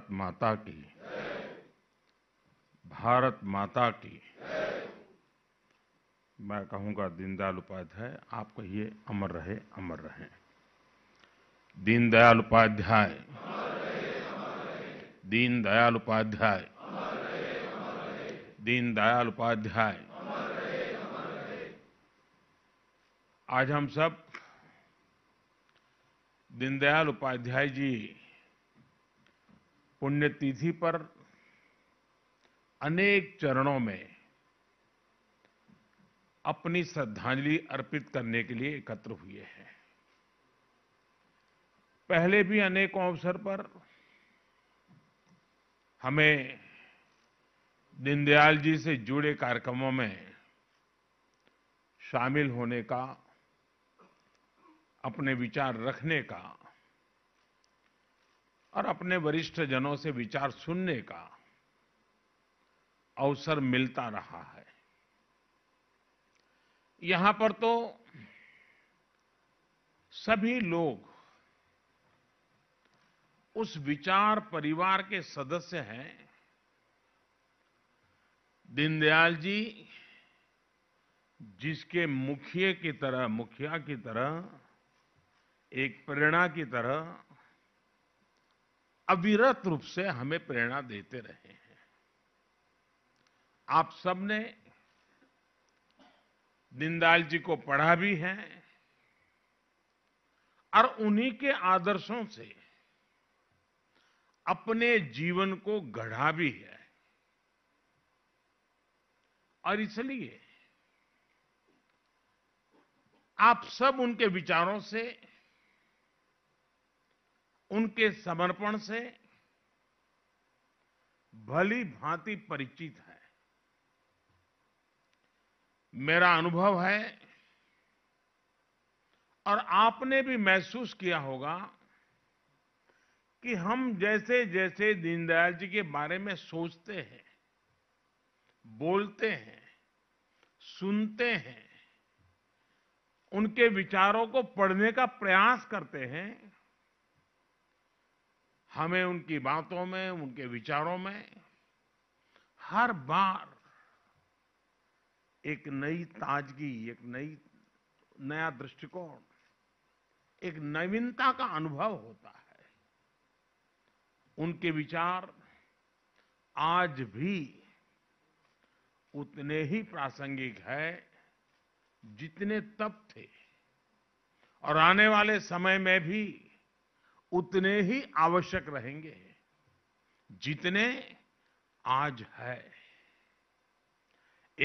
भारत माता की भारत माता की मैं कहूंगा दीनदयाल उपाध्याय आप कहिए अमर रहे अमर रहे दीनदयाल उपाध्याय दीनदयाल उपाध्याय दीनदयाल उपाध्याय आज हम सब दीनदयाल उपाध्याय जी पुण्यतिथि पर अनेक चरणों में अपनी श्रद्धांजलि अर्पित करने के लिए एकत्र हुए हैं पहले भी अनेकों अवसर पर हमें दीनदयाल जी से जुड़े कार्यक्रमों में शामिल होने का अपने विचार रखने का और अपने वरिष्ठ जनों से विचार सुनने का अवसर मिलता रहा है यहां पर तो सभी लोग उस विचार परिवार के सदस्य हैं दीनदयाल जी जिसके मुखिया की तरह मुखिया की तरह एक प्रेरणा की तरह अविरत रूप से हमें प्रेरणा देते रहे हैं आप सबने दीनदयाल जी को पढ़ा भी है और उन्हीं के आदर्शों से अपने जीवन को गढ़ा भी है और इसलिए आप सब उनके विचारों से उनके समर्पण से भली भांति परिचित है मेरा अनुभव है और आपने भी महसूस किया होगा कि हम जैसे जैसे दीनदयाल जी के बारे में सोचते हैं बोलते हैं सुनते हैं उनके विचारों को पढ़ने का प्रयास करते हैं हमें उनकी बातों में उनके विचारों में हर बार एक नई ताजगी एक नई नया दृष्टिकोण एक नवीनता का अनुभव होता है उनके विचार आज भी उतने ही प्रासंगिक है जितने तब थे और आने वाले समय में भी उतने ही आवश्यक रहेंगे जितने आज है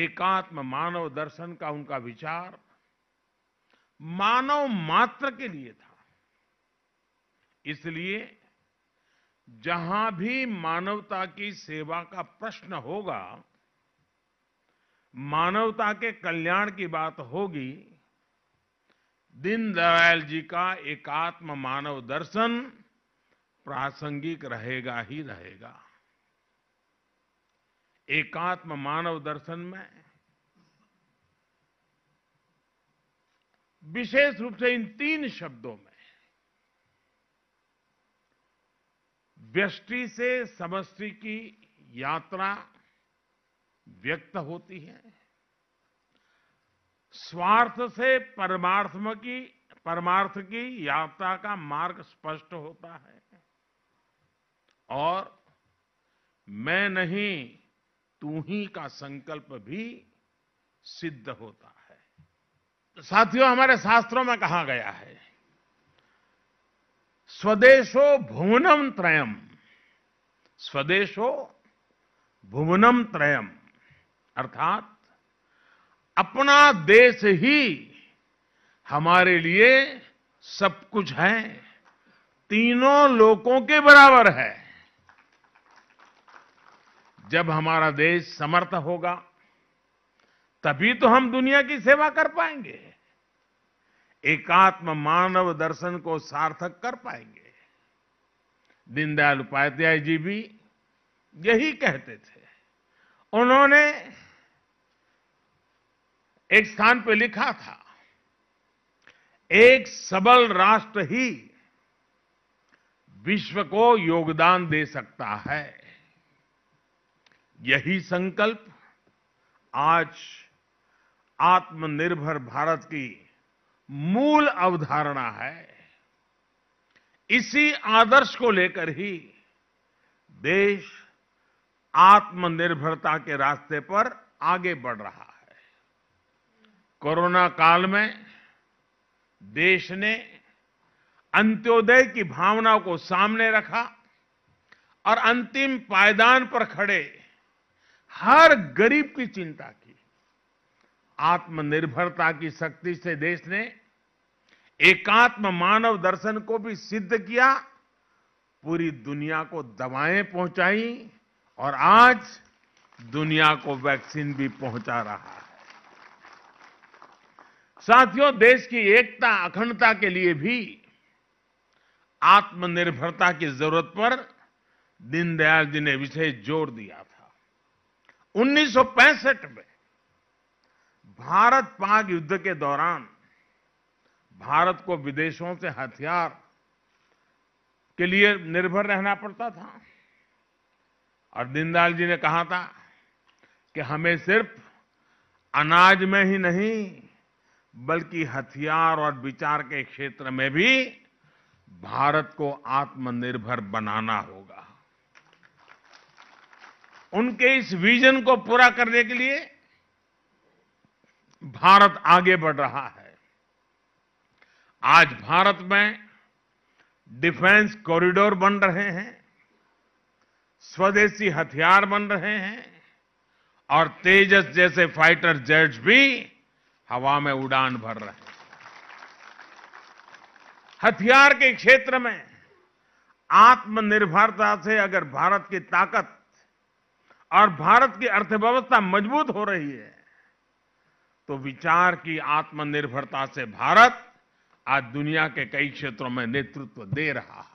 एकात्म मानव दर्शन का उनका विचार मानव मात्र के लिए था इसलिए जहां भी मानवता की सेवा का प्रश्न होगा मानवता के कल्याण की बात होगी दीनदयाल जी का एकात्म मानव दर्शन प्रासंगिक रहेगा ही रहेगा एकात्म मानव दर्शन में विशेष रूप से इन तीन शब्दों में व्यष्टि से समष्टि की यात्रा व्यक्त होती है स्वार्थ से परमार्थ की परमार्थ की यात्रा का मार्ग स्पष्ट होता है और मैं नहीं तू ही का संकल्प भी सिद्ध होता है साथियों हमारे शास्त्रों में कहा गया है स्वदेशो भुवनम त्रयम स्वदेशो भुवनम त्रयम अर्थात अपना देश ही हमारे लिए सब कुछ है तीनों लोगों के बराबर है जब हमारा देश समर्थ होगा तभी तो हम दुनिया की सेवा कर पाएंगे एकात्म मानव दर्शन को सार्थक कर पाएंगे दीनदयाल उपाध्याय जी भी यही कहते थे उन्होंने एक स्थान पर लिखा था एक सबल राष्ट्र ही विश्व को योगदान दे सकता है यही संकल्प आज आत्मनिर्भर भारत की मूल अवधारणा है इसी आदर्श को लेकर ही देश आत्मनिर्भरता के रास्ते पर आगे बढ़ रहा है कोरोना काल में देश ने अंत्योदय की भावना को सामने रखा और अंतिम पायदान पर खड़े हर गरीब की चिंता की आत्मनिर्भरता की शक्ति से देश ने एकात्म मानव दर्शन को भी सिद्ध किया पूरी दुनिया को दवाएं पहुंचाई और आज दुनिया को वैक्सीन भी पहुंचा रहा है साथियों देश की एकता अखंडता के लिए भी आत्मनिर्भरता की जरूरत पर दीनदयाल जी ने विशेष जोर दिया था 1965 में भारत पाक युद्ध के दौरान भारत को विदेशों से हथियार के लिए निर्भर रहना पड़ता था और दीनदयाल जी ने कहा था कि हमें सिर्फ अनाज में ही नहीं बल्कि हथियार और विचार के क्षेत्र में भी भारत को आत्मनिर्भर बनाना होगा उनके इस विजन को पूरा करने के लिए भारत आगे बढ़ रहा है आज भारत में डिफेंस कॉरिडोर बन रहे हैं स्वदेशी हथियार बन रहे हैं और तेजस जैसे फाइटर जेट्स भी हवा में उड़ान भर रहे हैं हथियार के क्षेत्र में आत्मनिर्भरता से अगर भारत की ताकत और भारत की अर्थव्यवस्था मजबूत हो रही है तो विचार की आत्मनिर्भरता से भारत आज दुनिया के कई क्षेत्रों में नेतृत्व दे रहा है